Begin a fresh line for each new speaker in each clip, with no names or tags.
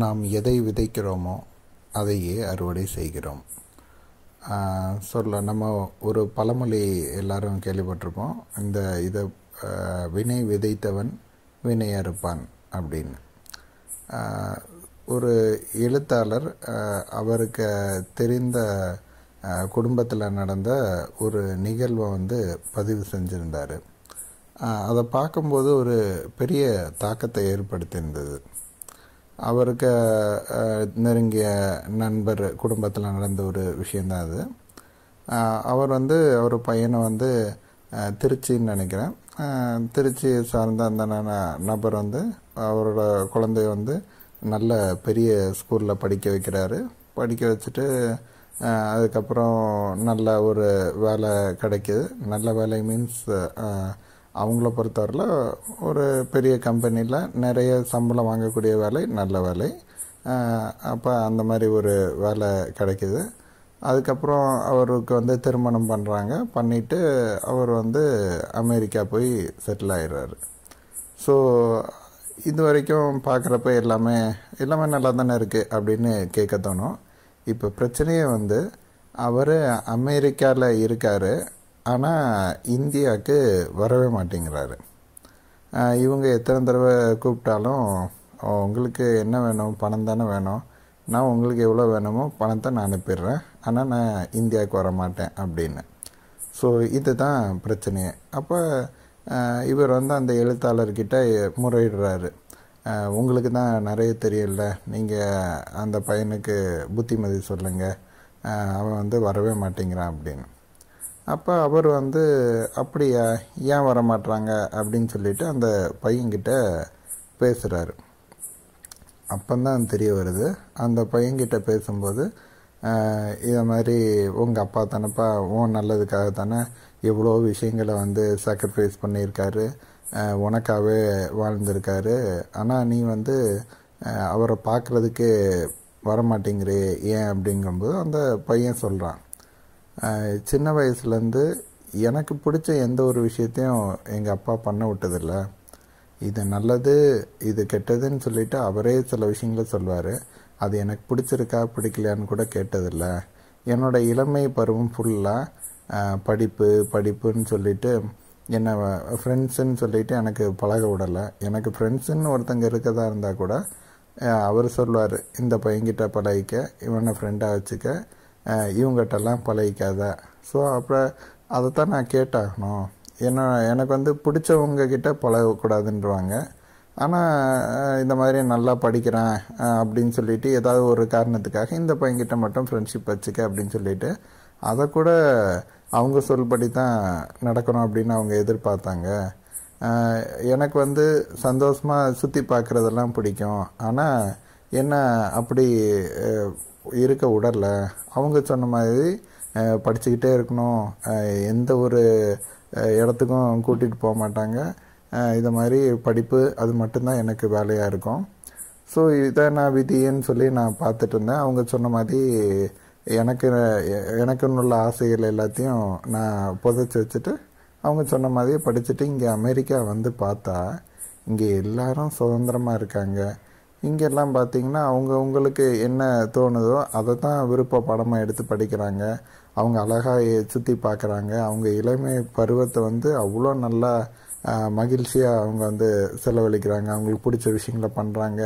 நாம் எதை விதைக்கிறோமோ அதையே அறுவடை செய்கிறோம் சொல்ல நம்ம ஒரு பழமொழி எல்லாரும் கேள்விப்பட்டிருப்போம் இந்த இதை வினை விதைத்தவன் வினை அறுப்பான் அப்படின்னு ஒரு எழுத்தாளர் அவருக்கு தெரிந்த குடும்பத்தில் நடந்த ஒரு நிகழ்வை வந்து பதிவு செஞ்சுருந்தார் அதை பார்க்கும்போது ஒரு பெரிய தாக்கத்தை ஏற்படுத்தியிருந்தது அவருக்கு நெருங்கிய நண்பர் குடும்பத்தில் நடந்த ஒரு விஷயந்தான் அது அவர் வந்து அவர் பையனை வந்து திருச்சின்னு நினைக்கிறேன் திருச்சி சார்ந்த அந்த நபர் வந்து அவரோட குழந்தைய வந்து நல்ல பெரிய ஸ்கூலில் படிக்க வைக்கிறாரு படிக்க வச்சுட்டு அதுக்கப்புறம் நல்ல ஒரு வேலை கிடைக்கிது நல்ல வேலை மீன்ஸ் அவங்கள பொறுத்தவரையில் ஒரு பெரிய கம்பெனியில் நிறைய சம்பளம் வாங்கக்கூடிய வேலை நல்ல வேலை அப்போ அந்த மாதிரி ஒரு வேலை கிடைக்கிது அதுக்கப்புறம் அவருக்கு வந்து திருமணம் பண்ணுறாங்க பண்ணிவிட்டு அவர் வந்து அமெரிக்கா போய் செட்டில் ஆயிடுறாரு ஸோ இது வரைக்கும் பார்க்குறப்ப எல்லாமே எல்லாமே நல்லா தானே இருக்குது அப்படின்னு கேட்க தோணும் இப்போ பிரச்சனையே வந்து அவர் அமெரிக்காவில் இருக்கார் ஆனால் இந்தியாவுக்கு வரவே மாட்டேங்கிறாரு இவங்க எத்தனை தடவை கூப்பிட்டாலும் உங்களுக்கு என்ன வேணும் பணம் தானே வேணும் நான் உங்களுக்கு எவ்வளோ வேணுமோ பணத்தை நான் அனுப்பிடுறேன் ஆனால் நான் இந்தியாவுக்கு வர மாட்டேன் அப்படின்னு ஸோ இதுதான் பிரச்சனையே அப்போ இவர் வந்து அந்த எழுத்தாளர்கிட்ட முறையிடுறாரு உங்களுக்கு தான் நிறைய தெரியல நீங்கள் அந்த பையனுக்கு புத்திமதி சொல்லுங்கள் அவன் வந்து வரவே மாட்டேங்கிறான் அப்படின்னு அப்போ அவர் வந்து அப்படியா ஏன் வர மாட்றாங்க அப்படின்னு சொல்லிட்டு அந்த பையன்கிட்ட பேசுகிறாரு அப்போந்தான் தெரிய வருது அந்த பையன்கிட்ட பேசும்போது இதை மாதிரி உங்கள் அப்பா தானப்பா உன் நல்லதுக்காக தானே எவ்வளோ விஷயங்களை வந்து சாக்ரிஃபைஸ் பண்ணியிருக்காரு உனக்காகவே வாழ்ந்திருக்காரு ஆனால் நீ வந்து அவரை பார்க்குறதுக்கு வரமாட்டேங்கிறே ஏன் அப்படிங்கும்போது அந்த பையன் சொல்கிறான் சின்ன வயசுலேருந்து எனக்கு பிடிச்ச எந்த ஒரு விஷயத்தையும் எங்கள் அப்பா பண்ண விட்டதில்ல இது நல்லது இது கெட்டதுன்னு சொல்லிவிட்டு அவரே சில விஷயங்கள சொல்வார் அது எனக்கு பிடிச்சிருக்கா பிடிக்கலையான்னு கூட கேட்டதில்ல என்னோடய இளமை பருவம் ஃபுல்லாக படிப்பு படிப்புன்னு சொல்லிவிட்டு என்னை ஃப்ரெண்ட்ஸுன்னு சொல்லிவிட்டு எனக்கு பழக விடலை எனக்கு ஃப்ரெண்ட்ஸுன்னு ஒருத்தங்க இருக்கதா இருந்தால் கூட அவர் சொல்வார் இந்த பையன்கிட்ட பழகிக்க இவனை ஃப்ரெண்டாக வச்சுக்க இவங்ககிட்டலாம் பழகிக்காத ஸோ அப்புறம் அதை தான் நான் கேட்டாகணும் ஏன்னா எனக்கு வந்து பிடிச்சவங்க கிட்ட பழகக்கூடாதுன்றவாங்க ஆனால் இந்த மாதிரி நல்லா படிக்கிறேன் அப்படின்னு சொல்லிட்டு ஏதாவது ஒரு காரணத்துக்காக இந்த பையன்கிட்ட மட்டும் ஃப்ரெண்ட்ஷிப் வச்சுக்க அப்படின்னு சொல்லிட்டு அதை கூட அவங்க சொல்படி தான் நடக்கணும் அப்படின்னு அவங்க எதிர்பார்த்தாங்க எனக்கு வந்து சந்தோஷமாக சுற்றி பார்க்குறதெல்லாம் பிடிக்கும் ஆனால் என்ன அப்படி இருக்க உடல அவங்க சொன்ன மாதிரி படிச்சுக்கிட்டே இருக்கணும் எந்த ஒரு இடத்துக்கும் கூட்டிகிட்டு போக மாட்டாங்க இதை மாதிரி படிப்பு அது மட்டும்தான் எனக்கு வேலையாக இருக்கும் ஸோ இதை நான் விதின்னு சொல்லி நான் பார்த்துட்டு இருந்தேன் அவங்க சொன்ன மாதிரி எனக்கு எனக்குன்னு உள்ள ஆசைகள் எல்லாத்தையும் நான் புதைச்சி வச்சுட்டு அவங்க சொன்ன மாதிரி படிச்சுட்டு இங்கே அமெரிக்கா வந்து பார்த்தா இங்கே எல்லாரும் சுதந்திரமாக இருக்காங்க இங்கெல்லாம் பார்த்திங்கன்னா அவங்கவுங்களுக்கு என்ன தோணுதோ அதை தான் விருப்ப படமாக எடுத்து படிக்கிறாங்க அவங்க அழகாக சுற்றி பார்க்குறாங்க அவங்க இளமை பருவத்தை வந்து அவ்வளோ நல்லா மகிழ்ச்சியாக அவங்க வந்து செலவழிக்கிறாங்க அவங்களுக்கு பிடிச்ச விஷயங்களை பண்ணுறாங்க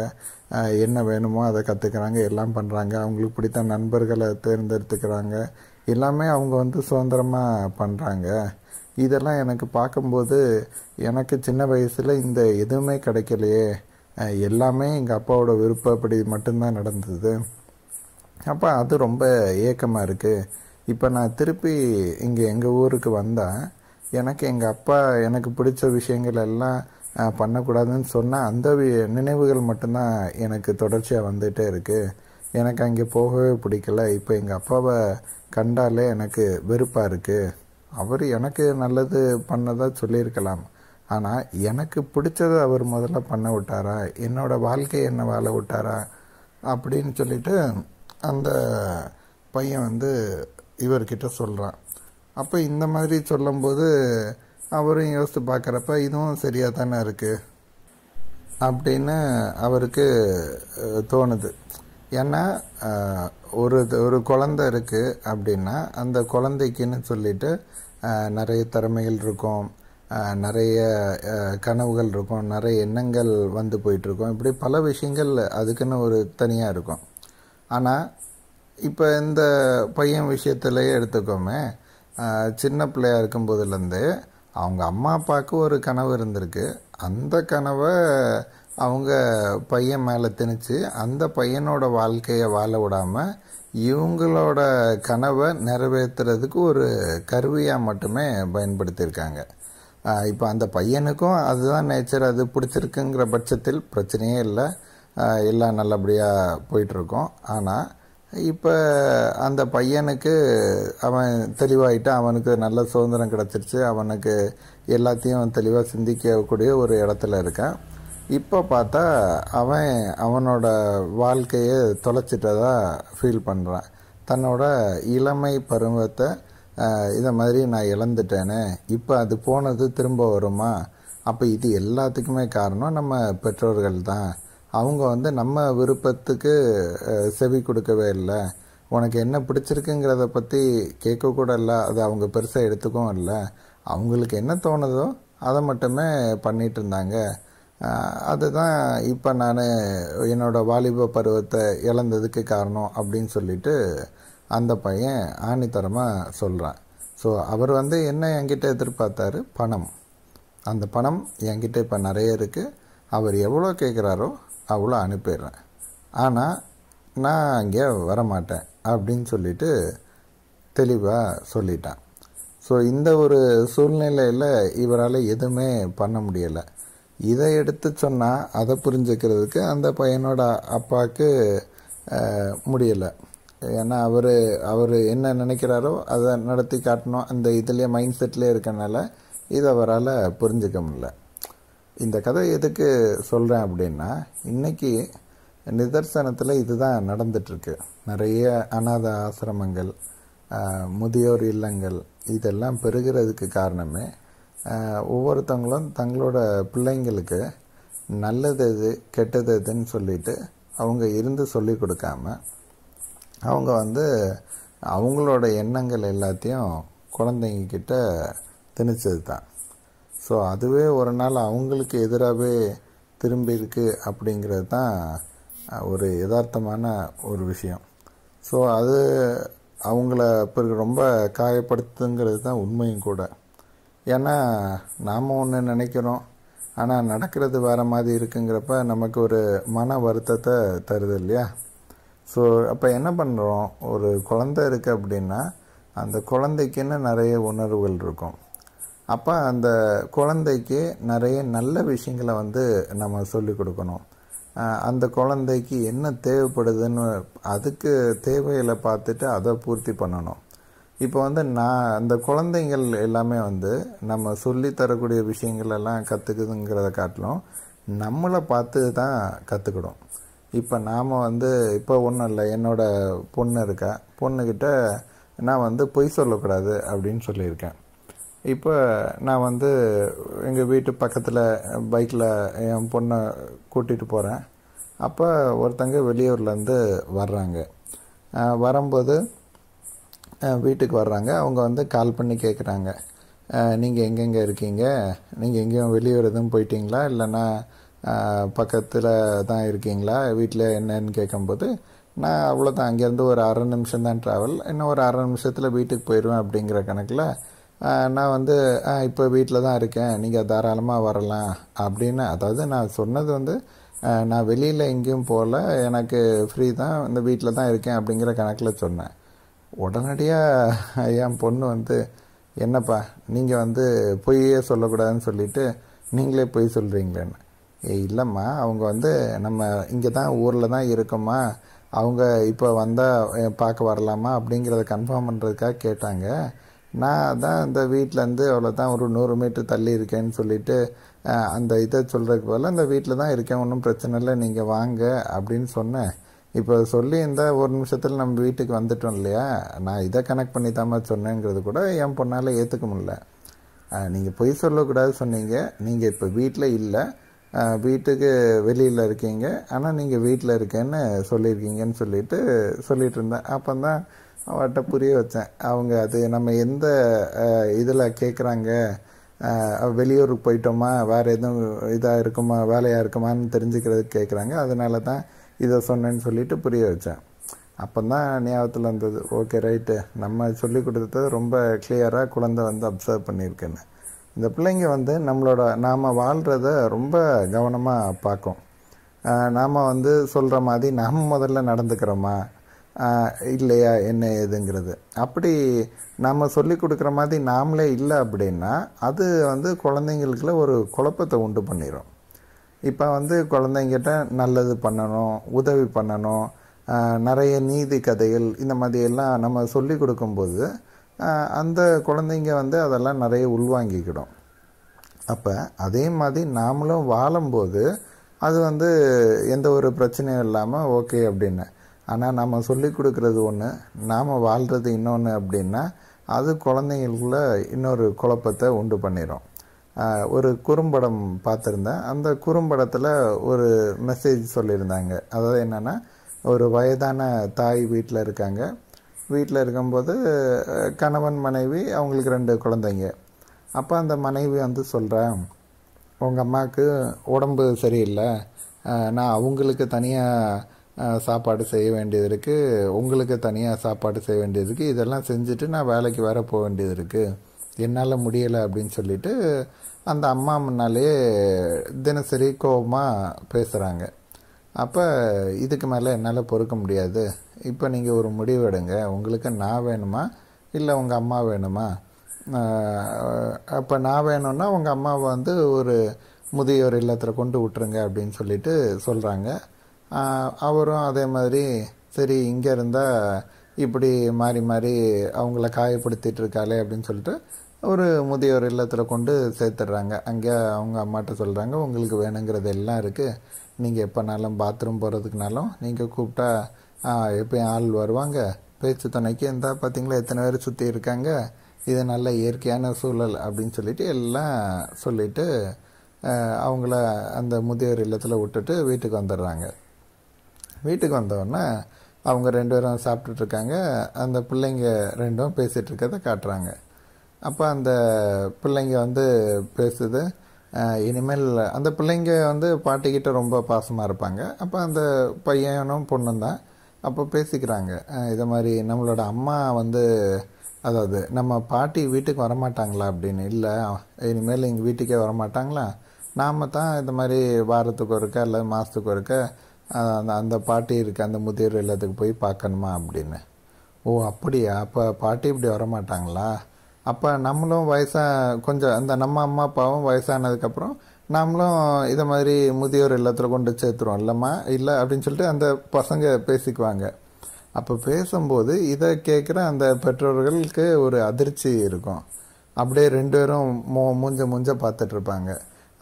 என்ன வேணுமோ அதை கற்றுக்கிறாங்க எல்லாம் பண்ணுறாங்க அவங்களுக்கு பிடித்த நண்பர்களை தேர்ந்தெடுத்துக்கிறாங்க எல்லாமே அவங்க வந்து சுதந்திரமாக பண்ணுறாங்க இதெல்லாம் எனக்கு பார்க்கும்போது எனக்கு சின்ன வயசில் இந்த எதுவுமே கிடைக்கலையே எல்லாமே எங்கள் அப்பாவோட விருப்பப்படி மட்டும்தான் நடந்தது அப்போ அது ரொம்ப ஏக்கமாக இருக்குது இப்போ நான் திருப்பி இங்கே எங்கள் ஊருக்கு வந்தால் எனக்கு எங்கள் அப்பா எனக்கு பிடிச்ச விஷயங்கள் எல்லாம் பண்ணக்கூடாதுன்னு சொன்னால் அந்த நினைவுகள் மட்டும்தான் எனக்கு தொடர்ச்சியாக வந்துகிட்டே இருக்குது எனக்கு அங்கே போகவே பிடிக்கல இப்போ எங்கள் அப்பாவை கண்டாலே எனக்கு வெறுப்பாக இருக்குது அவர் எனக்கு நல்லது பண்ணதாக சொல்லியிருக்கலாம் ஆனால் எனக்கு பிடிச்சதை அவர் முதல்ல பண்ண விட்டாரா என்னோடய வாழ்க்கை என்ன வாழ விட்டாரா அப்படின்னு சொல்லிட்டு அந்த பையன் வந்து இவர்கிட்ட சொல்கிறான் அப்போ இந்த மாதிரி சொல்லும்போது அவரும் யோசித்து பார்க்குறப்ப இதுவும் சரியாக தானே இருக்குது அப்படின்னு அவருக்கு தோணுது ஏன்னா ஒரு ஒரு குழந்தை இருக்குது அப்படின்னா அந்த குழந்தைக்குன்னு சொல்லிட்டு நிறைய திறமைகள் இருக்கும் நிறைய கனவுகள் இருக்கும் நிறைய எண்ணங்கள் வந்து போயிட்டுருக்கும் இப்படி பல விஷயங்கள் அதுக்குன்னு ஒரு தனியாக இருக்கும் ஆனால் இப்போ இந்த பையன் விஷயத்துலேயே எடுத்துக்கோமே சின்ன பிள்ளையாக இருக்கும்போதுலேருந்து அவங்க அம்மா அப்பாவுக்கு ஒரு கனவு இருந்திருக்கு அந்த கனவை அவங்க பையன் மேலே திணிச்சு அந்த பையனோட வாழ்க்கையை வாழ விடாமல் இவங்களோட கனவை நிறைவேற்றுறதுக்கு ஒரு கருவியாக மட்டுமே பயன்படுத்தியிருக்காங்க இப்போ அந்த பையனுக்கும் அதுதான் நேச்சர் அது பிடிச்சிருக்குங்கிற பட்சத்தில் பிரச்சனையே இல்லை எல்லாம் நல்லபடியாக போயிட்டுருக்கோம் ஆனால் இப்போ அந்த பையனுக்கு அவன் தெளிவாகிட்டு அவனுக்கு நல்ல சுதந்திரம் கிடச்சிருச்சு அவனுக்கு எல்லாத்தையும் தெளிவாக சிந்திக்கக்கூடிய ஒரு இடத்துல இருக்கான் இப்போ பார்த்தா அவன் அவனோட வாழ்க்கையை தொலைச்சிட்டதாக ஃபீல் பண்ணுறான் தன்னோட இளமை பருவத்தை இதை மாதிரி நான் இழந்துட்டேனே இப்போ அது போனது திரும்ப வருமா அப்போ இது எல்லாத்துக்குமே காரணம் நம்ம பெற்றோர்கள் தான் அவங்க வந்து நம்ம விருப்பத்துக்கு செவி கொடுக்கவே இல்லை உனக்கு என்ன பிடிச்சிருக்குங்கிறத பற்றி கேட்கக்கூட இல்லை அது அவங்க பெருசாக எடுத்துக்கவும் இல்லை அவங்களுக்கு என்ன தோணுதோ அதை மட்டுமே பண்ணிகிட்டு இருந்தாங்க அதுதான் இப்போ நான் என்னோடய வாலிப பருவத்தை இழந்ததுக்கு காரணம் அப்படின்னு சொல்லிட்டு அந்த பையன் ஆணித்தரமாக சொல்கிறான் ஸோ அவர் வந்து என்ன என்கிட்ட எதிர்பார்த்தாரு பணம் அந்த பணம் என்கிட்ட இப்போ நிறைய இருக்குது அவர் எவ்வளோ கேட்குறாரோ அவ்வளோ அனுப்பிடுறேன் ஆனால் நான் அங்கே வரமாட்டேன் அப்படின்னு சொல்லிட்டு தெளிவாக சொல்லிட்டான் ஸோ இந்த ஒரு சூழ்நிலையில் இவரால் எதுவுமே பண்ண முடியலை இதை எடுத்து சொன்னால் அதை புரிஞ்சுக்கிறதுக்கு அந்த பையனோட அப்பாவுக்கு முடியலை ஏன்னா அவர் அவர் என்ன நினைக்கிறாரோ அதை நடத்தி காட்டணும் அந்த இதுலேயே மைண்ட் செட்லேயே இருக்கனால இது அவரால் புரிஞ்சிக்க முடில இந்த கதை எதுக்கு சொல்கிறேன் அப்படின்னா இன்றைக்கி நிதர்சனத்தில் இதுதான் நடந்துட்டுருக்கு நிறைய அநாத ஆசிரமங்கள் முதியோர் இல்லங்கள் இதெல்லாம் பெருகிறதுக்கு காரணமே ஒவ்வொருத்தவங்களும் தங்களோட பிள்ளைங்களுக்கு நல்லது எது கெட்டது எதுன்னு சொல்லிட்டு அவங்க இருந்து சொல்லி கொடுக்காம அவங்க வந்து அவங்களோட எண்ணங்கள் எல்லாத்தையும் குழந்தைங்கக்கிட்ட திணிச்சது தான் ஸோ அதுவே ஒரு நாள் அவங்களுக்கு எதிராகவே திரும்பி இருக்குது அப்படிங்கிறது தான் ஒரு யதார்த்தமான ஒரு விஷயம் ஸோ அது அவங்கள பிறகு ரொம்ப காயப்படுத்துங்கிறது தான் உண்மையும் கூட ஏன்னா நாம் ஒன்று நினைக்கிறோம் ஆனால் நடக்கிறது வேறு மாதிரி இருக்குங்கிறப்ப நமக்கு ஒரு மன வருத்தத்தை தருது இல்லையா ஸோ அப்போ என்ன பண்ணுறோம் ஒரு குழந்த இருக்குது அப்படின்னா அந்த குழந்தைக்குன்னு நிறைய உணர்வுகள் இருக்கும் அப்போ அந்த குழந்தைக்கு நிறைய நல்ல விஷயங்களை வந்து நம்ம சொல்லிக் கொடுக்கணும் அந்த குழந்தைக்கு என்ன தேவைப்படுதுன்னு அதுக்கு தேவைகளை பார்த்துட்டு அதை பூர்த்தி பண்ணணும் இப்போ வந்து நான் அந்த குழந்தைங்கள் எல்லாமே வந்து நம்ம சொல்லி தரக்கூடிய விஷயங்களெல்லாம் கற்றுக்குதுங்கிறத காட்டிலும் நம்மளை பார்த்து தான் கற்றுக்கிடும் இப்போ நாம் வந்து இப்போ ஒன்றும் இல்லை என்னோடய பொண்ணு இருக்கா பொண்ணுக்கிட்ட நான் வந்து பொய் சொல்லக்கூடாது அப்படின்னு சொல்லியிருக்கேன் இப்போ நான் வந்து எங்கள் வீட்டு பக்கத்தில் பைக்கில் என் பொண்ணை கூட்டிகிட்டு போகிறேன் அப்போ ஒருத்தங்க வெளியூர்லேருந்து வர்றாங்க வரும்போது வீட்டுக்கு வர்றாங்க அவங்க வந்து கால் பண்ணி கேட்குறாங்க நீங்கள் எங்கெங்கே இருக்கீங்க நீங்கள் எங்கேயும் வெளியூர் எதுவும் போயிட்டீங்களா இல்லைன்னா பக்கத்தில் தான் இருக்கீங்களா வீட்டில் என்னன்னு கேட்கும்போது நான் அவ்வளோதான் அங்கேருந்து ஒரு அரை நிமிஷம் தான் ட்ராவல் இன்னும் ஒரு அரை நிமிஷத்தில் வீட்டுக்கு போயிடுவேன் அப்படிங்கிற கணக்கில் நான் வந்து இப்போ வீட்டில் தான் இருக்கேன் நீங்கள் தாராளமாக வரலாம் அப்படின்னு அதாவது நான் சொன்னது வந்து நான் வெளியில் எங்கேயும் போகல எனக்கு ஃப்ரீ தான் இந்த வீட்டில் தான் இருக்கேன் அப்படிங்கிற கணக்கில் சொன்னேன் உடனடியாக என் பொண்ணு வந்து என்னப்பா நீங்கள் வந்து பொய்யே சொல்லக்கூடாதுன்னு சொல்லிவிட்டு நீங்களே பொய் சொல்கிறீங்களேன்னு ஏ இல்லைம்மா அவங்க வந்து நம்ம இங்கே தான் ஊரில் தான் இருக்கோம்மா அவங்க இப்போ வந்தால் பார்க்க வரலாமா அப்படிங்கிறத கன்ஃபார்ம் பண்ணுறதுக்காக கேட்டாங்க நான் தான் இந்த வீட்டிலேருந்து அவ்வளோ தான் ஒரு நூறு மீட்டர் தள்ளி இருக்கேன்னு சொல்லிட்டு அந்த இதை சொல்கிறதுக்கு போல் அந்த வீட்டில் தான் இருக்கேன் ஒன்றும் பிரச்சனை இல்லை நீங்கள் வாங்க அப்படின்னு சொன்னேன் இப்போ சொல்லி இந்த ஒரு நிமிஷத்தில் நம்ம வீட்டுக்கு வந்துட்டோம் இல்லையா நான் இதை கனெக்ட் பண்ணி தாமல் சொன்னேங்கிறது கூட என் பொண்ணால் ஏற்றுக்க முடில நீங்கள் பொய் சொல்லக்கூடாது சொன்னீங்க நீங்கள் இப்போ வீட்டில் இல்லை வீட்டுக்கு வெளியில் இருக்கீங்க ஆனால் நீங்கள் வீட்டில் இருக்கேன்னு சொல்லியிருக்கீங்கன்னு சொல்லிட்டு சொல்லிட்டு இருந்தேன் அப்போ தான் அவட்ட புரிய வச்சேன் அவங்க அது நம்ம எந்த இதில் கேட்குறாங்க வெளியூருக்கு போயிட்டோமா வேறு எதுவும் இதாக இருக்குமா வேலையாக இருக்குமான்னு தெரிஞ்சுக்கிறதுக்கு கேட்குறாங்க அதனால தான் இதை சொன்னேன்னு சொல்லிட்டு புரிய வச்சேன் அப்போ தான் ஞாபகத்தில் இருந்தது ஓகே ரைட்டு நம்ம சொல்லி கொடுத்தது ரொம்ப கிளியராக குழந்தை வந்து அப்சர்வ் பண்ணியிருக்கேன்னு இந்த பிள்ளைங்க வந்து நம்மளோட நாம் வாழ்கிறத ரொம்ப கவனமாக பார்க்கும் நாம் வந்து சொல்கிற மாதிரி நாம் முதல்ல நடந்துக்கிறோமா இல்லையா என்ன ஏதுங்கிறது அப்படி நாம் சொல்லி கொடுக்குற மாதிரி நாமளே இல்லை அப்படின்னா அது வந்து குழந்தைங்களுக்குள்ள ஒரு குழப்பத்தை உண்டு பண்ணிடும் இப்போ வந்து குழந்தைங்கிட்ட நல்லது பண்ணணும் உதவி பண்ணணும் நிறைய நீதி கதைகள் இந்த மாதிரியெல்லாம் நம்ம சொல்லி கொடுக்கும்போது அந்த குழந்தைங்க வந்து அதெல்லாம் நிறைய உள்வாங்கிக்கிடும் அப்போ அதே மாதிரி நாமளும் வாழும்போது அது வந்து எந்த ஒரு பிரச்சனையும் இல்லாமல் ஓகே அப்படின்னு ஆனால் நம்ம சொல்லி கொடுக்குறது ஒன்று நாம் வாழ்கிறது இன்னொன்று அப்படின்னா அது குழந்தைங்களுக்குள்ள இன்னொரு குழப்பத்தை உண்டு பண்ணிடும் ஒரு குறும்படம் பார்த்துருந்தேன் அந்த குறும்படத்தில் ஒரு மெசேஜ் சொல்லியிருந்தாங்க அதாவது என்னென்னா ஒரு வயதான தாய் வீட்டில் இருக்காங்க வீட்டில் இருக்கும்போது கணவன் மனைவி அவங்களுக்கு ரெண்டு குழந்தைங்க அப்போ அந்த மனைவி வந்து சொல்கிறேன் உங்கள் அம்மாவுக்கு உடம்பு சரியில்லை நான் அவங்களுக்கு தனியாக சாப்பாடு செய்ய வேண்டியது இருக்குது உங்களுக்கு தனியாக சாப்பாடு செய்ய வேண்டியது இருக்குது இதெல்லாம் செஞ்சுட்டு நான் வேலைக்கு வேற போக வேண்டியது இருக்குது என்னால் முடியலை அப்படின்னு சொல்லிட்டு அந்த அம்மா முன்னாலேயே தினசரி கோபமாக பேசுகிறாங்க அப்போ இதுக்கு மேலே என்னால் பொறுக்க முடியாது இப்போ நீங்கள் ஒரு முடிவு எடுங்க உங்களுக்கு நான் வேணுமா இல்லை உங்கள் அம்மா வேணுமா அப்போ நான் வேணும்னா உங்கள் அம்மாவை வந்து ஒரு முதியோர் இல்லத்தில் கொண்டு விட்டுருங்க அப்படின்னு சொல்லிட்டு சொல்கிறாங்க அவரும் அதே மாதிரி சரி இங்கே இருந்தால் இப்படி மாறி மாறி அவங்கள காயப்படுத்திகிட்ருக்காளே இருக்காளே அப்படின்னு சொல்லிட்டு ஒரு முதியோர் இல்லத்தில் கொண்டு சேர்த்துட்றாங்க அங்கே அவங்க அம்மாட்ட சொல்கிறாங்க உங்களுக்கு வேணுங்கிறது எல்லாம் இருக்குது நீங்கள் எப்போனாலும் பாத்ரூம் போகிறதுக்குனாலும் நீங்கள் கூப்பிட்டா எப்பயும் ஆள் வருவாங்க பேச்சு துணைக்கு இருந்தால் பார்த்தீங்களா எத்தனை பேர் சுற்றி இருக்காங்க இது நல்ல இயற்கையான சூழல் அப்படின்னு சொல்லிட்டு எல்லாம் சொல்லிவிட்டு அவங்கள அந்த முதியோர் இல்லத்தில் விட்டுட்டு வீட்டுக்கு வந்துடுறாங்க வீட்டுக்கு வந்தோடனே அவங்க ரெண்டு பேரும் சாப்பிட்டுட்ருக்காங்க அந்த பிள்ளைங்க ரெண்டும் பேசிகிட்டு இருக்கிறத காட்டுறாங்க அப்போ அந்த பிள்ளைங்க வந்து பேசுது இனிமேல் அந்த பிள்ளைங்க வந்து பாட்டிக்கிட்ட ரொம்ப பாசமாக இருப்பாங்க அப்போ அந்த பையனும் பொண்ணும் தான் அப்போ பேசிக்கிறாங்க இதை மாதிரி நம்மளோட அம்மா வந்து அதாவது நம்ம பாட்டி வீட்டுக்கு வரமாட்டாங்களா அப்படின்னு இல்லை இனிமேல் எங்கள் வீட்டுக்கே வரமாட்டாங்களா நாம் தான் இந்த மாதிரி வாரத்துக்கு ஒருக்க இல்லை மாதத்துக்கு ஒருக்க அந்த அந்த பாட்டி இருக்க அந்த முதியோர் இல்லத்துக்கு போய் பார்க்கணுமா அப்படின்னு ஓ அப்படியா அப்போ பாட்டி இப்படி வரமாட்டாங்களா அப்போ நம்மளும் வயசாக கொஞ்சம் அந்த நம்ம அம்மா அப்பாவும் வயசானதுக்கப்புறம் நாமளும் இதை மாதிரி முதியோர் இல்லத்தில் கொண்டு சேர்த்துருவோம் இல்லைம்மா இல்லை அப்படின்னு சொல்லிட்டு அந்த பசங்க பேசிக்குவாங்க அப்போ பேசும்போது இதை கேட்குற அந்த பெற்றோர்களுக்கு ஒரு அதிர்ச்சி இருக்கும் அப்படியே ரெண்டு பேரும் மூ மூஞ்ச மூஞ்ச பார்த்துட்ருப்பாங்க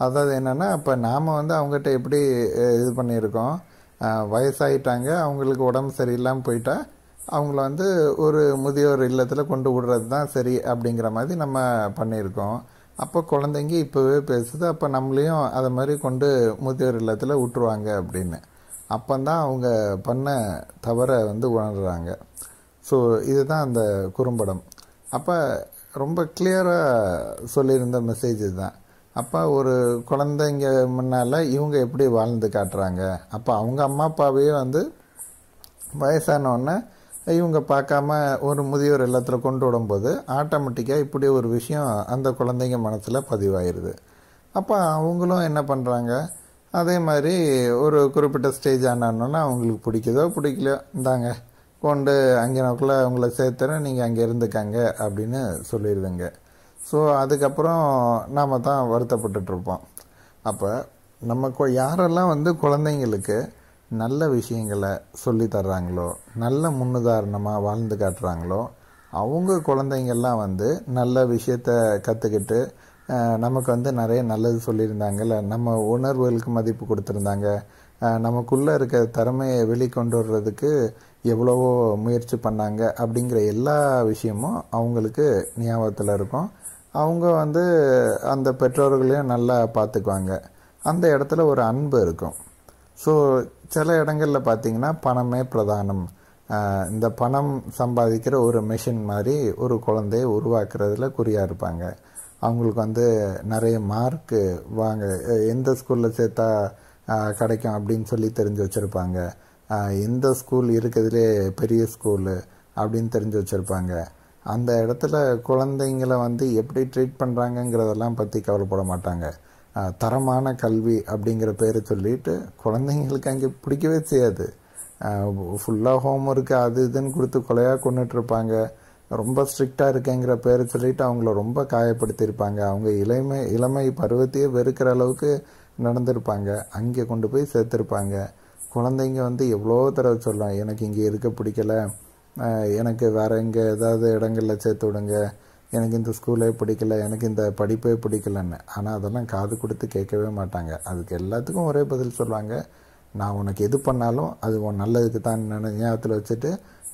அதாவது என்னென்னா இப்போ நாம் வந்து அவங்ககிட்ட எப்படி இது பண்ணியிருக்கோம் வயசாகிட்டாங்க அவங்களுக்கு உடம்பு சரியில்லாமல் போயிட்டா அவங்கள வந்து ஒரு முதியோர் இல்லத்தில் கொண்டு விடுறது தான் சரி அப்படிங்கிற மாதிரி நம்ம பண்ணியிருக்கோம் அப்போ குழந்தைங்க இப்போவே பேசுது அப்போ நம்மளையும் அதை மாதிரி கொண்டு முதியோர் இல்லத்தில் விட்டுருவாங்க அப்படின்னு அப்போந்தான் அவங்க பண்ண தவறை வந்து உணர்கிறாங்க ஸோ இதுதான் அந்த குறும்படம் அப்போ ரொம்ப கிளியராக சொல்லியிருந்த மெசேஜ் தான் அப்போ ஒரு குழந்தைங்க முன்னால் இவங்க எப்படி வாழ்ந்து காட்டுறாங்க அப்போ அவங்க அம்மா அப்பாவையே வந்து வயசானோடனே இவங்க பார்க்காம ஒரு முதியோர் எல்லாத்தில் கொண்டு விடும்போது ஆட்டோமேட்டிக்காக இப்படி ஒரு விஷயம் அந்த குழந்தைங்க மனசில் பதிவாயிடுது அப்போ அவங்களும் என்ன பண்ணுறாங்க அதே மாதிரி ஒரு குறிப்பிட்ட ஸ்டேஜ் ஆனானோன்னா அவங்களுக்கு பிடிக்குதோ பிடிக்கலையோ இந்தாங்க கொண்டு அங்கேனக்குள்ளே அவங்கள சேர்த்துறேன் நீங்கள் அங்கே இருந்துக்காங்க அப்படின்னு சொல்லிடுதுங்க ஸோ அதுக்கப்புறம் நாம் தான் வருத்தப்பட்டுட்ருப்போம் அப்போ நம்ம யாரெல்லாம் வந்து குழந்தைங்களுக்கு நல்ல விஷயங்களை சொல்லி தர்றாங்களோ நல்ல முன்னுதாரணமாக வாழ்ந்து காட்டுறாங்களோ அவங்க குழந்தைங்கள்லாம் வந்து நல்ல விஷயத்த கற்றுக்கிட்டு நமக்கு வந்து நிறைய நல்லது சொல்லியிருந்தாங்கல்ல நம்ம உணர்வுகளுக்கு மதிப்பு கொடுத்துருந்தாங்க நமக்குள்ளே இருக்க திறமையை வெளிக்கொண்டு வர்றதுக்கு எவ்வளவோ முயற்சி பண்ணாங்க அப்படிங்கிற எல்லா விஷயமும் அவங்களுக்கு ஞாபகத்தில் இருக்கும் அவங்க வந்து அந்த பெற்றோர்களையும் நல்லா பார்த்துக்குவாங்க அந்த இடத்துல ஒரு அன்பு இருக்கும் ஸோ சில இடங்களில் பார்த்தீங்கன்னா பணமே பிரதானம் இந்த பணம் சம்பாதிக்கிற ஒரு மிஷின் மாதிரி ஒரு குழந்தைய உருவாக்குறதுல குறியாக இருப்பாங்க அவங்களுக்கு வந்து நிறைய மார்க்கு வாங்க எந்த ஸ்கூலில் சேர்த்தா கிடைக்கும் அப்படின்னு சொல்லி தெரிஞ்சு வச்சுருப்பாங்க எந்த ஸ்கூல் இருக்கிறதுலே பெரிய ஸ்கூலு அப்படின்னு தெரிஞ்சு வச்சுருப்பாங்க அந்த இடத்துல குழந்தைங்கள வந்து எப்படி ட்ரீட் பண்ணுறாங்கங்கிறதெல்லாம் பற்றி கவலைப்பட மாட்டாங்க தரமான கல்வி அப்படிங்கிற பேரை சொல்லிட்டு குழந்தைங்களுக்கு அங்கே பிடிக்கவே செய்யாது ஃபுல்லாக ஹோம் ஒர்க்கு அது இதுன்னு கொடுத்து கொலையாக இருப்பாங்க ரொம்ப ஸ்ட்ரிக்டாக இருக்கேங்கிற பேரை சொல்லிட்டு அவங்கள ரொம்ப காயப்படுத்தியிருப்பாங்க அவங்க இளமை இளமை பருவத்தையே வெறுக்கிற அளவுக்கு நடந்திருப்பாங்க அங்கே கொண்டு போய் சேர்த்துருப்பாங்க குழந்தைங்க வந்து எவ்வளோ தடவை சொல்லலாம் எனக்கு இங்கே இருக்க பிடிக்கல எனக்கு வேறு இங்கே ஏதாவது இடங்களில் சேர்த்து விடுங்க எனக்கு இந்த ஸ்கூலே பிடிக்கல எனக்கு இந்த படிப்பே பிடிக்கலன்னு ஆனால் அதெல்லாம் காது கொடுத்து கேட்கவே மாட்டாங்க அதுக்கு எல்லாத்துக்கும் ஒரே பதில் சொல்லுவாங்க நான் உனக்கு எது பண்ணாலும் அது உன் நல்லதுக்கு தான் ஞாபகத்தில் வச்சுட்டு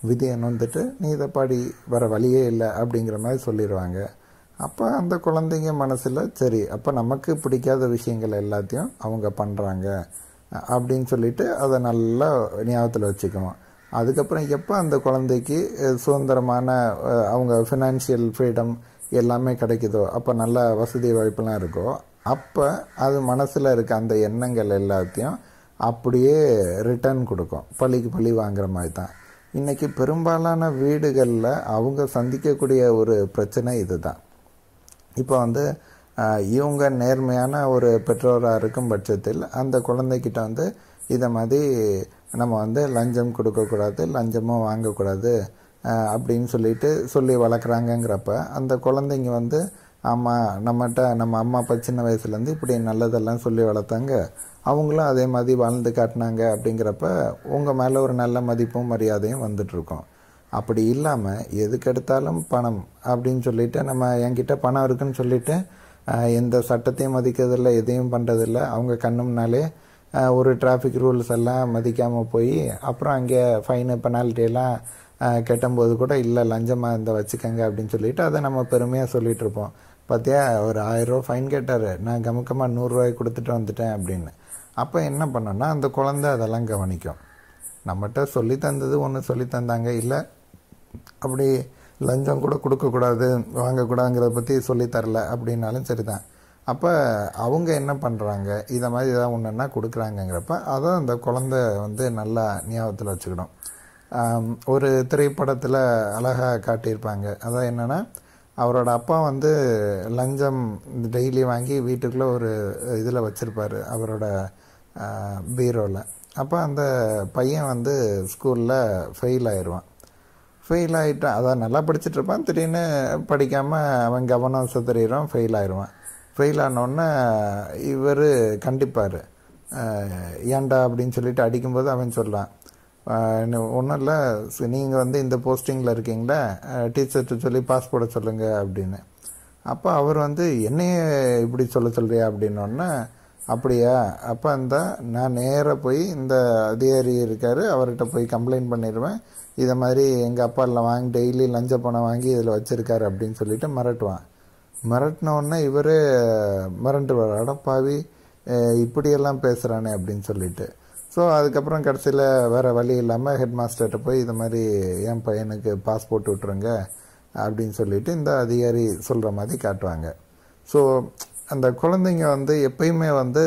விதியை நொந்துட்டு நீ இதை பாடி வர வழியே இல்லை அப்படிங்கிற மாதிரி சொல்லிடுவாங்க அப்போ அந்த குழந்தைங்க மனசில் சரி அப்போ நமக்கு பிடிக்காத விஷயங்கள் எல்லாத்தையும் அவங்க பண்ணுறாங்க அப்படின்னு சொல்லிட்டு அதை நல்லா ஞாபகத்தில் வச்சுக்குவோம் அதுக்கப்புறம் எப்போ அந்த குழந்தைக்கு சுதந்திரமான அவங்க ஃபினான்ஷியல் ஃப்ரீடம் எல்லாமே கிடைக்குதோ அப்போ நல்ல வசதி வாய்ப்புலாம் இருக்கோ அப்போ அது மனசில் இருக்க அந்த எண்ணங்கள் எல்லாத்தையும் அப்படியே ரிட்டர்ன் கொடுக்கும் பள்ளிக்கு பழி வாங்குற மாதிரி தான் இன்றைக்கி பெரும்பாலான வீடுகளில் அவங்க சந்திக்கக்கூடிய ஒரு பிரச்சனை இது தான் இப்போ வந்து இவங்க நேர்மையான ஒரு பெற்றோராக இருக்கும் பட்சத்தில் அந்த குழந்தைக்கிட்ட வந்து இதை மாதிரி நம்ம வந்து லஞ்சம் கொடுக்கக்கூடாது லஞ்சமும் வாங்கக்கூடாது அப்படின்னு சொல்லிட்டு சொல்லி வளர்க்குறாங்கங்கிறப்ப அந்த குழந்தைங்க வந்து அம்மா நம்மகிட்ட நம்ம அம்மா அப்பா சின்ன வயசுலேருந்து இப்படி நல்லதெல்லாம் சொல்லி வளர்த்தாங்க அவங்களும் அதே மாதிரி வாழ்ந்து காட்டினாங்க அப்படிங்கிறப்ப உங்கள் மேலே ஒரு நல்ல மதிப்பும் மரியாதையும் வந்துட்ருக்கோம் அப்படி இல்லாமல் எதுக்கெடுத்தாலும் பணம் அப்படின்னு சொல்லிட்டு நம்ம என்கிட்ட பணம் இருக்குன்னு சொல்லிவிட்டு எந்த சட்டத்தையும் மதிக்கிறதில்ல எதையும் பண்ணுறதில்ல அவங்க கண்ணு முன்னாலே ஒரு டிராஃபிக் ரூல்ஸ் எல்லாம் மதிக்காமல் போய் அப்புறம் அங்கே ஃபைனு பெனால்ட்டியெல்லாம் எல்லாம் கெட்டும்போது கூட இல்லை லஞ்சமாக இருந்தால் வச்சுக்கோங்க அப்படின்னு சொல்லிட்டு அதை நம்ம பெருமையாக சொல்லிகிட்டு இருப்போம் பார்த்தியா ஒரு ஆயிரரூவா ஃபைன் கேட்டார் நான் கமக்கமாக நூறுரூவாய் கொடுத்துட்டு வந்துட்டேன் அப்படின்னு அப்போ என்ன பண்ணோம்னா அந்த குழந்த அதெல்லாம் கவனிக்கும் நம்மகிட்ட சொல்லி தந்தது ஒன்று சொல்லி தந்தாங்க இல்லை அப்படி லஞ்சம் கூட கொடுக்கக்கூடாது வாங்கக்கூடாதுங்கிறத பற்றி சொல்லித்தரல அப்படின்னாலும் சரி தான் அப்போ அவங்க என்ன பண்ணுறாங்க இதை மாதிரி ஏதாவது ஒன்றுன்னா கொடுக்குறாங்கங்கிறப்ப அதை அந்த குழந்த வந்து நல்லா ஞாபகத்தில் வச்சுக்கிடும் ஒரு திரைப்படத்தில் அழகாக காட்டியிருப்பாங்க அதான் என்னென்னா அவரோட அப்பா வந்து லஞ்சம் டெய்லி வாங்கி வீட்டுக்குள்ளே ஒரு இதில் வச்சுருப்பார் அவரோட பீரோவில் அப்போ அந்த பையன் வந்து ஸ்கூலில் ஃபெயில் ஆயிடுவான் ஃபெயில் ஆகிட்டான் அதான் நல்லா படிச்சுட்ருப்பான் திடீர்னு படிக்காமல் அவன் கவனம் சிதறிடும் ஃபெயில் ஆயிடுவான் ஃபெயில் ஆனோடனே இவர் கண்டிப்பார் ஏன்டா அப்படின்னு சொல்லிட்டு அடிக்கும்போது அவன் சொல்லான் ஒன்றும் இல்லை நீங்கள் வந்து இந்த போஸ்டிங்கில் இருக்கீங்களா டீச்சர்ட்டு சொல்லி பாஸ் போட சொல்லுங்கள் அப்படின்னு அப்போ அவர் வந்து என்னையே இப்படி சொல்ல சொல்கிறியா அப்படின்னோடனே அப்படியா அப்போ அந்த நான் நேராக போய் இந்த அதிகாரி இருக்கார் அவர்கிட்ட போய் கம்ப்ளைண்ட் பண்ணிடுவேன் இதை மாதிரி எங்கள் அப்பா இல்லை வாங்கி டெய்லி லஞ்ச பணம் வாங்கி இதில் வச்சுருக்காரு அப்படின்னு சொல்லிட்டு மிரட்டுவான் மிரட்டினோடனே இவர் வர அடப்பாவி இப்படியெல்லாம் பேசுகிறானே அப்படின்னு சொல்லிட்டு ஸோ அதுக்கப்புறம் கடைசியில் வேறு வழி இல்லாமல் ஹெட் மாஸ்டர்கிட்ட போய் இது மாதிரி என் பையனுக்கு பாஸ்போர்ட் விட்டுருங்க அப்படின்னு சொல்லிட்டு இந்த அதிகாரி சொல்கிற மாதிரி காட்டுவாங்க ஸோ அந்த குழந்தைங்க வந்து எப்பயுமே வந்து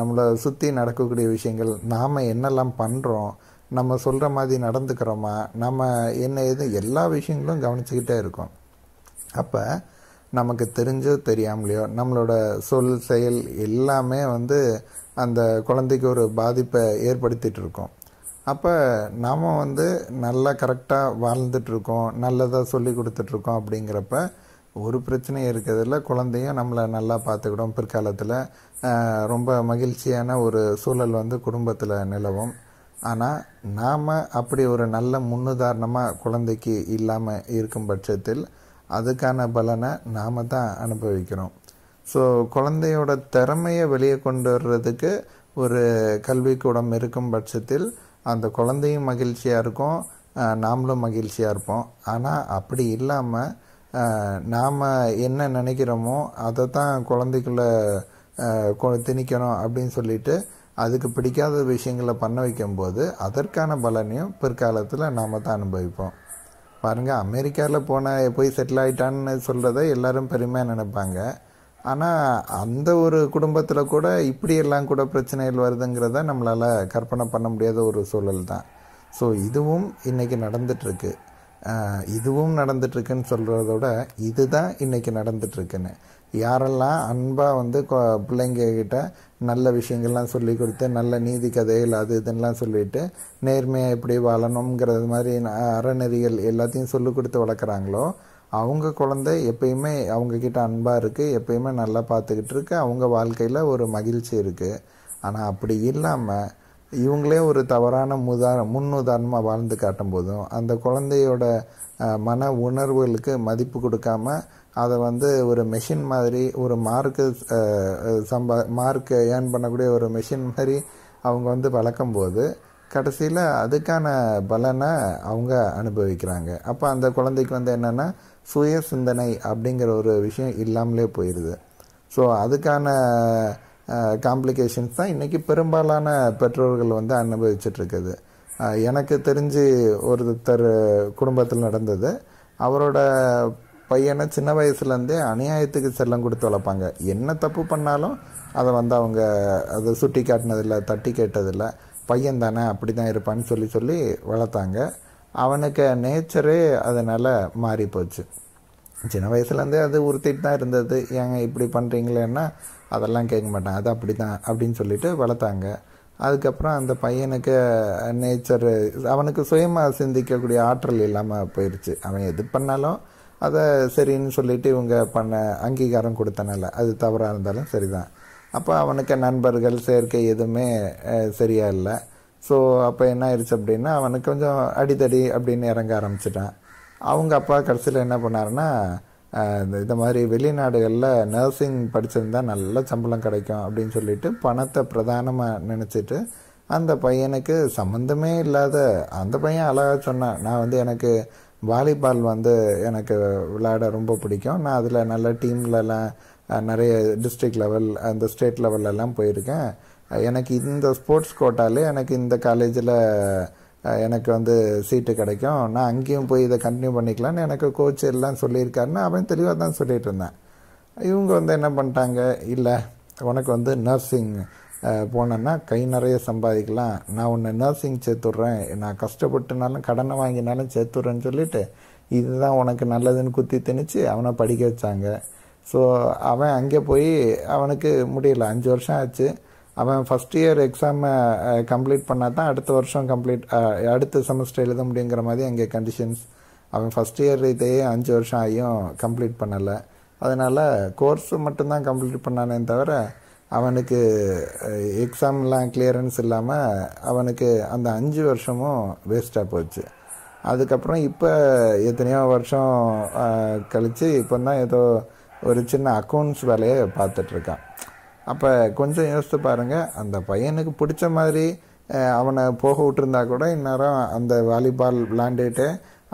நம்மளை சுற்றி நடக்கக்கூடிய விஷயங்கள் நாம் என்னெல்லாம் பண்ணுறோம் நம்ம சொல்கிற மாதிரி நடந்துக்கிறோமா நம்ம என்ன எது எல்லா விஷயங்களும் கவனிச்சுக்கிட்டே இருக்கோம் அப்போ நமக்கு தெரிஞ்சோ தெரியாமலையோ நம்மளோட சொல் செயல் எல்லாமே வந்து அந்த குழந்தைக்கு ஒரு பாதிப்பை ஏற்படுத்திகிட்டு இருக்கோம் அப்போ நாம் வந்து நல்லா கரெக்டாக வாழ்ந்துட்டுருக்கோம் நல்லதாக சொல்லி கொடுத்துட்ருக்கோம் அப்படிங்கிறப்ப ஒரு பிரச்சனையும் இருக்கிறதில்ல குழந்தையும் நம்மளை நல்லா பார்த்துக்கிடும் பிற்காலத்தில் ரொம்ப மகிழ்ச்சியான ஒரு சூழல் வந்து குடும்பத்தில் நிலவும் ஆனால் நாம் அப்படி ஒரு நல்ல முன்னுதாரணமாக குழந்தைக்கு இல்லாமல் இருக்கும் பட்சத்தில் அதுக்கான பலனை நாம் தான் அனுபவிக்கிறோம் ஸோ குழந்தையோட திறமையை வெளியே கொண்டு வர்றதுக்கு ஒரு கல்விக்கூடம் இருக்கும் பட்சத்தில் அந்த குழந்தையும் மகிழ்ச்சியாக இருக்கும் நாமளும் மகிழ்ச்சியாக இருப்போம் ஆனால் அப்படி இல்லாமல் நாம் என்ன நினைக்கிறோமோ அதை தான் குழந்தைக்குள்ளே திணிக்கணும் அப்படின்னு சொல்லிட்டு அதுக்கு பிடிக்காத விஷயங்களை பண்ண வைக்கும்போது அதற்கான பலனையும் பிற்காலத்தில் நாம் தான் அனுபவிப்போம் பாருங்கள் அமெரிக்காவில் போன போய் செட்டில் ஆகிட்டான்னு சொல்கிறத எல்லோரும் பெருமையாக நினைப்பாங்க ஆனால் அந்த ஒரு குடும்பத்தில் கூட இப்படியெல்லாம் கூட பிரச்சனைகள் வருதுங்கிறத நம்மளால் கற்பனை பண்ண முடியாத ஒரு சூழல் தான் ஸோ இதுவும் இன்றைக்கி நடந்துட்டுருக்கு இதுவும் நடந்துட்டுருக்குன்னு சொல்கிறதோட இதுதான் இன்றைக்கி நடந்துட்டுருக்குன்னு யாரெல்லாம் அன்பாக வந்து பிள்ளைங்கக்கிட்ட நல்ல விஷயங்கள்லாம் சொல்லி கொடுத்து நல்ல நீதி கதைகள் அது இதெல்லாம் சொல்லிவிட்டு நேர்மையாக எப்படி வாழணுங்கிறது மாதிரி அறநெறிகள் எல்லாத்தையும் சொல்லி கொடுத்து வளர்க்குறாங்களோ அவங்க குழந்தை எப்பயுமே அவங்கக்கிட்ட அன்பாக இருக்குது எப்பயுமே நல்லா பார்த்துக்கிட்டு இருக்கு அவங்க வாழ்க்கையில் ஒரு மகிழ்ச்சி இருக்குது ஆனால் அப்படி இல்லாமல் இவங்களே ஒரு தவறான முதா முன்னுதாரணமாக வாழ்ந்து காட்டும் போதும் அந்த குழந்தையோட மன உணர்வுகளுக்கு மதிப்பு கொடுக்காமல் அதை வந்து ஒரு மெஷின் மாதிரி ஒரு மார்க்கு சம்பா மார்க்கு ஏர்ன் பண்ணக்கூடிய ஒரு மெஷின் மாதிரி அவங்க வந்து போது கடைசியில் அதுக்கான பலனை அவங்க அனுபவிக்கிறாங்க அப்போ அந்த குழந்தைக்கு வந்து என்னென்னா சுய சிந்தனை அப்படிங்கிற ஒரு விஷயம் இல்லாமலே போயிடுது ஸோ அதுக்கான காம்ப்ளிகேஷன்ஸ் தான் இன்றைக்கி பெரும்பாலான பெற்றோர்கள் வந்து அனுபவிச்சிட்ருக்குது எனக்கு தெரிஞ்சு ஒருத்தர் குடும்பத்தில் நடந்தது அவரோட பையனை சின்ன வயசுலேருந்தே அநியாயத்துக்கு செல்லம் கொடுத்து வளர்ப்பாங்க என்ன தப்பு பண்ணாலும் அதை வந்து அவங்க அதை சுட்டி காட்டினதில்லை தட்டி கேட்டதில்லை பையன் தானே அப்படி தான் இருப்பான்னு சொல்லி சொல்லி வளர்த்தாங்க அவனுக்கு நேச்சரே அதனால் மாறி போச்சு சின்ன வயசுலேருந்தே அது உறுத்திட்டு தான் இருந்தது ஏங்க இப்படி பண்ணுறீங்களேன்னா அதெல்லாம் கேட்க மாட்டேன் அது அப்படி தான் அப்படின்னு சொல்லிட்டு வளர்த்தாங்க அதுக்கப்புறம் அந்த பையனுக்கு நேச்சர் அவனுக்கு சுயமாக சிந்திக்கக்கூடிய ஆற்றல் இல்லாமல் போயிடுச்சு அவன் எது பண்ணாலும் அதை சரின்னு சொல்லிட்டு இவங்க பண்ண அங்கீகாரம் கொடுத்தனால அது தவறாக இருந்தாலும் சரிதான் அப்போ அவனுக்கு நண்பர்கள் சேர்க்கை எதுவுமே சரியாக இல்லை ஸோ அப்போ என்ன ஆயிடுச்சு அப்படின்னா அவனுக்கு கொஞ்சம் அடித்தடி அப்படின்னு இறங்க ஆரம்பிச்சிட்டான் அவங்க அப்பா கடைசியில் என்ன பண்ணார்னா இந்த மாதிரி வெளிநாடுகளில் நர்சிங் படிச்சிருந்தா நல்ல சம்பளம் கிடைக்கும் அப்படின்னு சொல்லிட்டு பணத்தை பிரதானமாக நினச்சிட்டு அந்த பையனுக்கு சம்மந்தமே இல்லாத அந்த பையன் அழகாக சொன்னான் நான் வந்து எனக்கு வாலிபால் வந்து எனக்கு விளையாட ரொம்ப பிடிக்கும் நான் அதில் நல்ல டீம்லலாம் நிறைய டிஸ்ட்ரிக்ட் லெவல் அந்த ஸ்டேட் லெவல்லலாம் போயிருக்கேன் எனக்கு இந்த ஸ்போர்ட்ஸ் கோட்டாலே எனக்கு இந்த காலேஜில் எனக்கு வந்து சீட்டு கிடைக்கும் நான் அங்கேயும் போய் இதை கண்டினியூ பண்ணிக்கலான்னு எனக்கு கோச் எல்லாம் சொல்லியிருக்காருன்னு அவன் தெளிவாக தான் சொல்லிகிட்டு இருந்தேன் இவங்க வந்து என்ன பண்ணிட்டாங்க இல்லை உனக்கு வந்து நர்சிங் போனேன்னா கை நிறைய சம்பாதிக்கலாம் நான் உன்னை நர்சிங் சேர்த்துட்றேன் நான் கஷ்டப்பட்டுனாலும் கடனை வாங்கினாலும் சேர்த்துட்றேன்னு சொல்லிட்டு இதுதான் உனக்கு நல்லதுன்னு குத்தி திணிச்சு அவனை படிக்க வச்சாங்க ஸோ அவன் அங்கே போய் அவனுக்கு முடியல அஞ்சு வருஷம் ஆச்சு அவன் ஃபஸ்ட் இயர் எக்ஸாமை கம்ப்ளீட் பண்ணால் தான் அடுத்த வருஷம் கம்ப்ளீட் அடுத்த செமஸ்டர் எழுத முடியுங்கிற மாதிரி அங்கே கண்டிஷன்ஸ் அவன் ஃபஸ்ட் இயர் இதையே அஞ்சு வருஷம் ஆகியும் கம்ப்ளீட் பண்ணலை அதனால் கோர்ஸு மட்டும்தான் கம்ப்ளீட் பண்ணானே தவிர அவனுக்கு எக்ஸாம்லாம் கிளியரன்ஸ் இல்லாமல் அவனுக்கு அந்த அஞ்சு வருஷமும் வேஸ்ட்டாக போச்சு அதுக்கப்புறம் இப்போ எத்தனையோ வருஷம் கழித்து இப்போ தான் ஏதோ ஒரு சின்ன அக்கௌண்ட்ஸ் வேலையை பார்த்துட்ருக்கான் அப்போ கொஞ்சம் யோசித்து பாருங்கள் அந்த பையனுக்கு பிடிச்ச மாதிரி அவனை போக விட்டுருந்தா கூட இந்நேரம் அந்த வாலிபால் விளாண்டுட்டு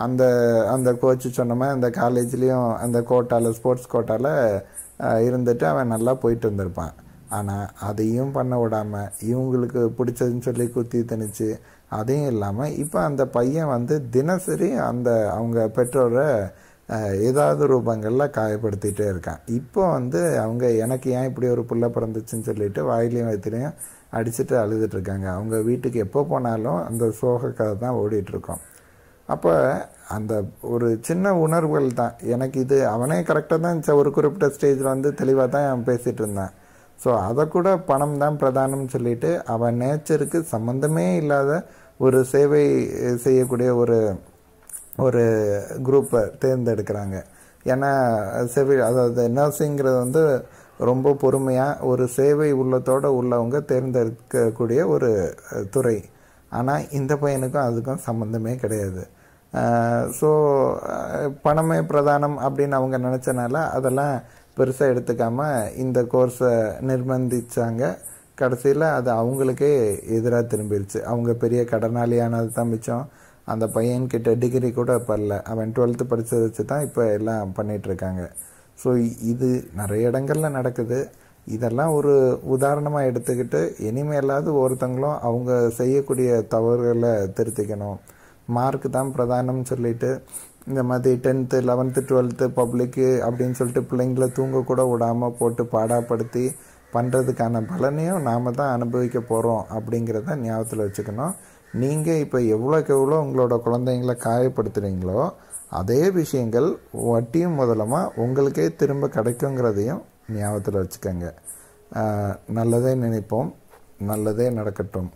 அந்த அந்த கோச்சு சொன்ன மாதிரி அந்த காலேஜ்லேயும் அந்த கோட்டாவில் ஸ்போர்ட்ஸ் கோட்டாவில் இருந்துட்டு அவன் நல்லா போயிட்டு வந்திருப்பான் ஆனால் அதையும் பண்ண விடாமல் இவங்களுக்கு பிடிச்சதுன்னு சொல்லி குத்தி திணிச்சு அதையும் இல்லாமல் இப்போ அந்த பையன் வந்து தினசரி அந்த அவங்க பெற்றோரை ஏதாவது ரூபங்களில் காயப்படுத்திகிட்டே இருக்கான் இப்போ வந்து அவங்க எனக்கு ஏன் இப்படி ஒரு புள்ள பிறந்துச்சுன்னு சொல்லிட்டு வாயிலையும் வயிற்றுலையும் அடிச்சுட்டு அழுதுட்ருக்காங்க அவங்க வீட்டுக்கு எப்போ போனாலும் அந்த சோக கதை தான் ஓடிட்டுருக்கோம் அப்போ அந்த ஒரு சின்ன உணர்வுகள் தான் எனக்கு இது அவனே கரெக்டாக தான் ஒரு குறிப்பிட்ட ஸ்டேஜில் வந்து தெளிவாக தான் பேசிகிட்டு இருந்தான் ஸோ அதை கூட பணம் தான் பிரதானம் சொல்லிட்டு அவன் நேச்சருக்கு சம்மந்தமே இல்லாத ஒரு சேவை செய்யக்கூடிய ஒரு ஒரு குரூப்பை தேர்ந்தெடுக்கிறாங்க ஏன்னா செவில் அதாவது நர்சிங்கிறது வந்து ரொம்ப பொறுமையாக ஒரு சேவை உள்ளத்தோடு உள்ளவங்க தேர்ந்தெடுக்கக்கூடிய ஒரு துறை ஆனால் இந்த பையனுக்கும் அதுக்கும் சம்மந்தமே கிடையாது ஸோ பணமே பிரதானம் அப்படின்னு அவங்க நினச்சனால அதெல்லாம் பெருசாக எடுத்துக்காமல் இந்த கோர்ஸை நிர்பந்திச்சாங்க கடைசியில் அது அவங்களுக்கே எதிராக திரும்பிடுச்சு அவங்க பெரிய கடனாளியானது தான் மிச்சம் அந்த பையன்கிட்ட டிகிரி கூட பரல அவன் டுவெல்த்து படித்தத வச்சு தான் இப்போ எல்லாம் பண்ணிகிட்ருக்காங்க ஸோ இது நிறைய இடங்களில் நடக்குது இதெல்லாம் ஒரு உதாரணமாக எடுத்துக்கிட்டு இனிமேலாவது ஒருத்தங்களும் அவங்க செய்யக்கூடிய தவறுகளை திருத்திக்கணும் மார்க் தான் பிரதானம்னு சொல்லிட்டு இந்த மாதிரி டென்த்து லெவன்த்து டுவெல்த்து பப்ளிக்கு அப்படின்னு சொல்லிட்டு பிள்ளைங்கள தூங்க கூட விடாமல் போட்டு பாடாப்படுத்தி பண்ணுறதுக்கான பலனையும் நாம் தான் அனுபவிக்க போகிறோம் அப்படிங்கிறத ஞாபகத்தில் வச்சுக்கணும் நீங்கள் இப்போ எவ்வளோக்கு எவ்வளோ உங்களோட குழந்தைங்கள காயப்படுத்துகிறீங்களோ அதே விஷயங்கள் வட்டியும் முதலமாக உங்களுக்கே திரும்ப கிடைக்குங்கிறதையும் ஞாபகத்தில் வச்சுக்கோங்க நல்லதே நினைப்போம் நல்லதே நடக்கட்டும்